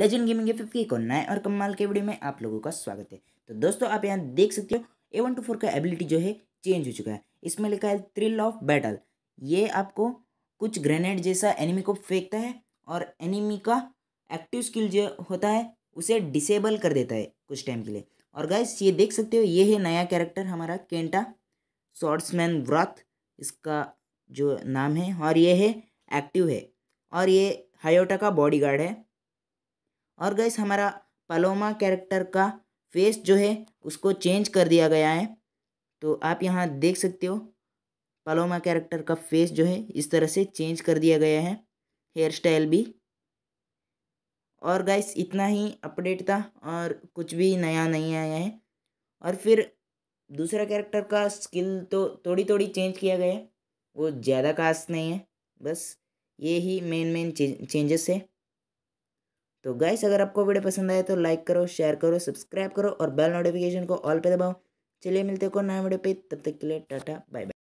legend gaming F के को नए और कमाल के वीडियो में आप लोगों का स्वागत है तो दोस्तों आप यहाँ देख सकते हो ए वन टू फोर का एबिलिटी जो है चेंज हो चुका है इसमें लिखा है थ्रिल ऑफ बैटल ये आपको कुछ ग्रेनेड जैसा एनिमी को फेंकता है और एनिमी का एक्टिव स्किल जो होता है उसे डिसेबल कर देता है कुछ टाइम के लिए और गाइस ये देख सकते हो ये है नया कैरेक्टर हमारा केंटा शॉर्ट्समैन व्रत इसका जो नाम है और ये है एक्टिव है और ये हायोटा का बॉडीगार्ड है और गैस हमारा पलोमा कैरेक्टर का फेस जो है उसको चेंज कर दिया गया है तो आप यहाँ देख सकते हो पलोमा कैरेक्टर का फेस जो है इस तरह से चेंज कर दिया गया है हेयर स्टाइल भी और गैस इतना ही अपडेट था और कुछ भी नया नहीं आया है और फिर दूसरा कैरेक्टर का स्किल तो थोड़ी थोड़ी चेंज किया गया है वो ज़्यादा खास नहीं है बस ये ही मेन मेन चेंजेस है तो गाइस अगर आपको वीडियो पसंद आए तो लाइक करो शेयर करो सब्सक्राइब करो और बेल नोटिफिकेशन को ऑल पे दबाओ चलिए मिलते को नया वीडियो पे तब तक के लिए टाटा बाय बाय